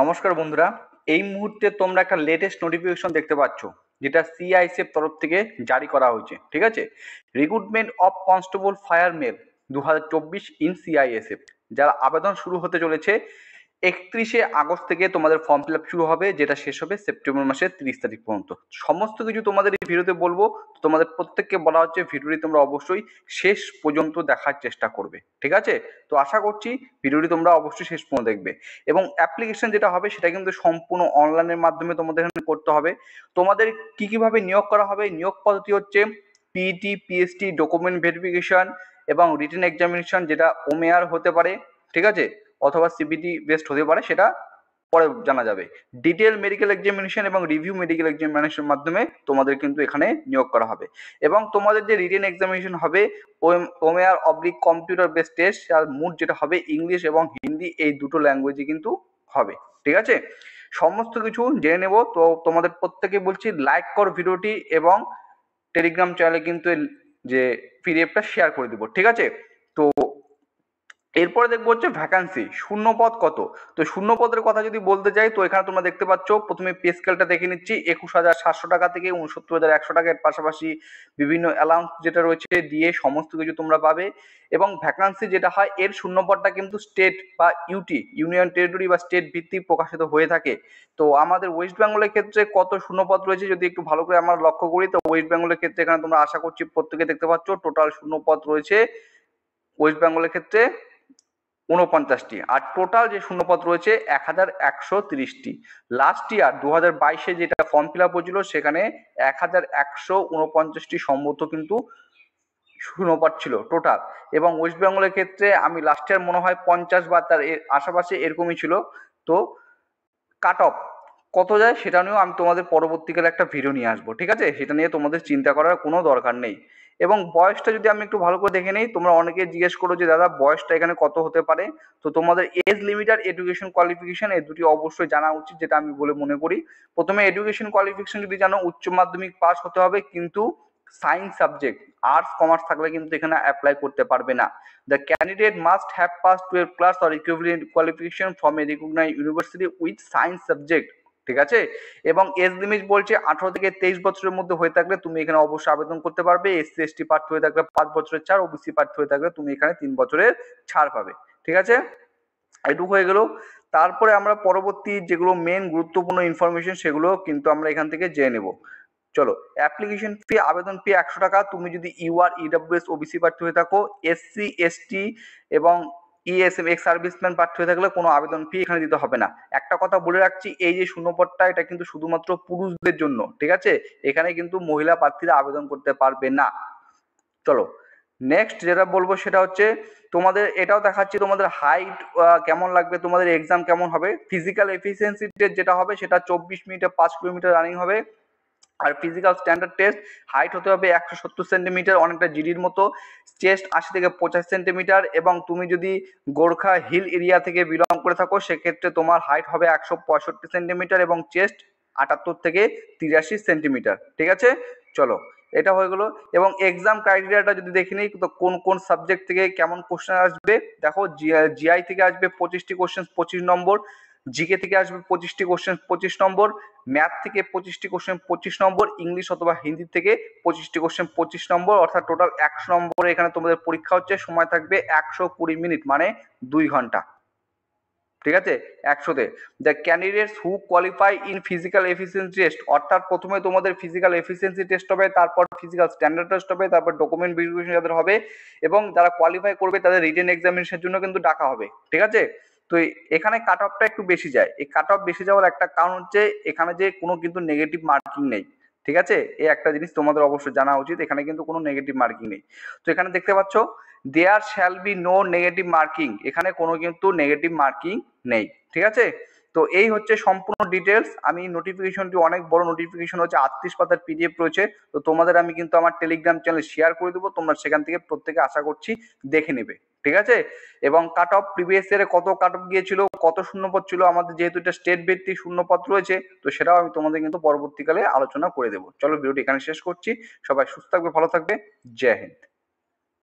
নমস্কার বন্ধুরা এই মুহূর্তে তোমরা একটা লেটেস্ট নোটিফিকেশন দেখতে পাচ্ছ যেটা সিআইসিএফ e তরফ থেকে জারি করা হয়েছে ঠিক আছে recruitment of constable fire male দু হাজার চব্বিশ ইন সিআইএসএফ যার আবেদন শুরু হতে চলেছে একত্রিশে আগস্ট থেকে তোমাদের ফর্ম ফিল আপ শুরু হবে যেটা শেষ হবে সেপ্টেম্বর মাসের তিরিশ তারিখ পর্যন্ত সমস্ত কিছু তোমাদের এই ভিডিওতে বলবো তোমাদের প্রত্যেককে বলা হচ্ছে ভিডিওটি তোমরা অবশ্যই শেষ পর্যন্ত দেখার চেষ্টা করবে ঠিক আছে তো আশা করছি ভিডিওটি তোমরা অবশ্যই শেষ পর্যন্ত দেখবে এবং অ্যাপ্লিকেশন যেটা হবে সেটা কিন্তু সম্পূর্ণ অনলাইনের মাধ্যমে তোমাদের এখানে করতে হবে তোমাদের কী কীভাবে নিয়োগ করা হবে নিয়োগ পদ্ধতি হচ্ছে পিইটি পিএসটি ডকুমেন্ট ভেরিফিকেশন এবং রিটেন এক্সামিনেশন যেটা ওমেয়ার হতে পারে ঠিক আছে অথবা সিবিডি বেস্ট হতে পারে সেটা পরে জানা যাবে ডিটেল মেডিকেল এক্সামিনেশন এবং রিভিউ মেডিকেল এক্সামিনেশনের মাধ্যমে তোমাদের কিন্তু এখানে নিয়োগ করা হবে এবং তোমাদের যে রিটেন এক্সামিনেশন হবে OMR oblique computer base test আর মুড যেটা হবে ইংলিশ এবং হিন্দি এই দুটো ল্যাঙ্গুয়েজে কিন্তু হবে ঠিক আছে সমস্ত কিছু জেনে নেব তো তোমাদের প্রত্যেকে বলছি লাইক কর ভিডিওটি এবং টেলিগ্রাম চ্যানেলে কিন্তু যে পিডিএফটা শেয়ার করে দেবো ঠিক আছে তো এরপরে দেখবো হচ্ছে ভ্যাকান্সি শূন্য পদ কত তো শূন্য পদের কথা যদি বলতে যাই তো এখানে তোমরা দেখতে পাচ্ছ প্রথমে পে স্কেলটা দেখে নিচ্ছি একুশ হাজার সাতশো টাকা থেকে উনসত্তর হাজার একশো টাকার পাশাপাশি বিভিন্ন অ্যালাউন্স যেটা রয়েছে দিয়ে সমস্ত কিছু তোমরা পাবে এবং ভ্যাকান্সি যেটা হয় এর শূন্য পদটা কিন্তু স্টেট বা ইউটি ইউনিয়ন টেরিটরি বা স্টেট ভিত্তিক প্রকাশিত হয়ে থাকে তো আমাদের ওয়েস্ট বেঙ্গলের ক্ষেত্রে কত শূন্য পদ রয়েছে যদি একটু ভালো করে আমরা লক্ষ্য করি তো ওয়েস্ট বেঙ্গলের ক্ষেত্রে এখানে তোমরা আশা করছি প্রত্যেকে দেখতে পাচ্ছ টোটাল শূন্য পদ রয়েছে ওয়েস্ট বেঙ্গলের ক্ষেত্রে উনপঞ্চাশটি আর টোটাল যে শূন্যপদ রয়েছে এক হাজার একশো তিরিশটি লাস্ট ইয়ার দু হাজার বাইশে যেটা ফর্ম ফিল আপ হয়েছিল সেখানে এক হাজার একশো উনপঞ্চাশটি সম্ভবত কিন্তু শূন্যপদ ছিল টোটাল এবং ওয়েস্ট বেঙ্গলের ক্ষেত্রে আমি লাস্ট ইয়ার মনে হয় পঞ্চাশ বা তার আশেপাশে এরকমই ছিল তো কাট অফ কত যায় সেটা নিয়েও আমি তোমাদের পরবর্তীকালে একটা ভিডিও নিয়ে আসবো ঠিক আছে সেটা নিয়ে তোমাদের চিন্তা করার কোনো দরকার নেই এবং বয়সটা যদি আমি একটু ভালো করে দেখে নিই তোমরা অনেকে জিজ্ঞেস করো যে দাদা বয়সটা এখানে কত হতে পারে তো তোমাদের এজ লিমিট আর এডুকেশন কোয়ালিফিকেশন এই দুটি অবশ্যই জানা উচিত যেটা আমি বলে মনে করি প্রথমে এডুকেশন কোয়ালিফিকেশন যদি জানো উচ্চ মাধ্যমিক পাস হতে হবে কিন্তু সায়েন্স সাবজেক্ট আর্টস কমার্স থাকলে কিন্তু এখানে অ্যাপ্লাই করতে পারবে না the candidate must have pass twelve class or equivalent qualification from a recognise university with science subject ঠিক আছে এবং এজ লিমিট বলছে আঠারো থেকে তেইশ বছরের মধ্যে হয়ে থাকলে তুমি এখানে অবশ্যই আবেদন করতে পারবে এসসি টি পার্থ হয়ে থাকলে পাঁচ বছরের ছাড় ওবিসি পার্থ হয়ে থাকলে তুমি এখানে তিন বছরের ছাড় পাবে ঠিক আছে এটুকু হয়ে গেল তারপরে আমরা পরবর্তী যেগুলো মেন গুরুত্বপূর্ণ ইনফরমেশন সেগুলো কিন্তু আমরা এখান থেকে জেনে নেব চলো অ্যাপ্লিকেশন ফি আবেদন ফি একশো টাকা তুমি যদি ইউআর ইডাব্লিউএস ওবিসি প্রার্থী হয়ে থাকো এসসি এসটি এবং ইএসএম এক্স সার্ভিসম্যান প্রার্থী হয়ে থাকলে কোনো আবেদন ফি এখানে দিতে হবে না একটা কথা বলে রাখছি এই যে শূন্যপদটা এটা কিন্তু শুধুমাত্র পুরুষদের জন্য ঠিক আছে এখানে কিন্তু মহিলা প্রার্থীরা আবেদন করতে পারবে না চলো নেক্সট যেটা বলবো সেটা হচ্ছে তোমাদের এটাও দেখাচ্ছি তোমাদের হাইট কেমন লাগবে তোমাদের এক্সাম কেমন হবে ফিজিক্যাল এফিসিয়েন্সি যেটা হবে সেটা চব্বিশ মিনিটে পাঁচ কিলোমিটার রানিং হবে আর ফিজিক্যাল স্ট্যান্ডার্ড টেস্ট হাইট হতে হবে একশো সত্তর সেন্টিমিটার অনেকটা জিডির মতো চেস্ট আশি থেকে পঁচাশ সেন্টিমিটার এবং তুমি যদি গোর্খা হিল এরিয়া থেকে বিলং করে থাকো সেক্ষেত্রে তোমার হাইট হবে একশো পঁয়ষট্টি সেন্টিমিটার এবং চেস্ট আটাত্তর থেকে তিরাশি সেন্টিমিটার ঠিক আছে চলো এটা হয়ে গেলো এবং এক্সাম ক্রাইটেরিয়াটা যদি দেখি নিই তো কোন কোন সাবজেক্ট থেকে কেমন কোশ্চেন আসবে দেখো জিআই থেকে আসবে পঁচিশটি কোশ্চেন পঁচিশ নম্বর জিকে থেকে আসবে পঁচিশটি কোশ্চেন পঁচিশ নম্বর ম্যাথ থেকে পঁচিশটি কোশ্চেন পঁচিশ নম্বর ইংলিশ অথবা হিন্দি থেকে পঁচিশটি কোশ্চেন পঁচিশ নম্বর অর্থাৎ টোটাল একশো নম্বরে এখানে তোমাদের পরীক্ষা হচ্ছে সময় থাকবে একশো কুড়ি মিনিট মানে দুই ঘন্টা ঠিক আছে একশোতে the candidates who qualify in physical efficiency test অর্থাৎ প্রথমে তোমাদের ফিজিক্যাল এফিসিয়েন্সি টেস্ট হবে তারপর ফিজিক্যাল স্ট্যান্ডার্ড টেস্ট হবে তারপর ডকুমেন্ট ভেরিফিকেশন যাদের হবে এবং যারা কোয়ালিফাই করবে তাদের রিটেন এক্সামিনেশনের জন্য কিন্তু ডাকা হবে ঠিক আছে তো এখানে কাট অফটা একটু বেশি যায় এই কাট অফ বেশি যাওয়ার একটা কারণ হচ্ছে এখানে যে কোনো কিন্তু নেগেটিভ মার্কিং নেই ঠিক আছে এই একটা জিনিস তোমাদের অবশ্যই জানা উচিত এখানে কিন্তু কোনো নেগেটিভ মার্কিং নেই তো এখানে দেখতে পাচ্ছ there shall be no negative marking এখানে কোনো কিন্তু নেগেটিভ মার্কিং নেই ঠিক আছে তো এই হচ্ছে সম্পূর্ণ ডিটেলস আমি নোটিফিকেশনটি অনেক বড় নোটিফিকেশন হচ্ছে আটত্রিশ পাতার পিডিএফ রয়েছে তো তোমাদের আমি কিন্তু আমার টেলিগ্রাম চ্যানেল শেয়ার করে দেবো তোমরা সেখান থেকে প্রত্যেকে আশা করছি দেখে নেবে ঠিক আছে এবং কাট অফ প্রিভিয়াস ইয়ারে কত কাট অফ গিয়েছিল কত শূন্যপদ ছিল আমাদের যেহেতু এটা স্টেট ভিত্তিক শূন্যপদ রয়েছে তো সেটাও আমি তোমাদের কিন্তু পরবর্তীকালে আলোচনা করে দেবো চলো ভিডিওটি এখানে শেষ করছি সবাই সুস্থ থাকবে ভালো থাকবে জয় হিন্দ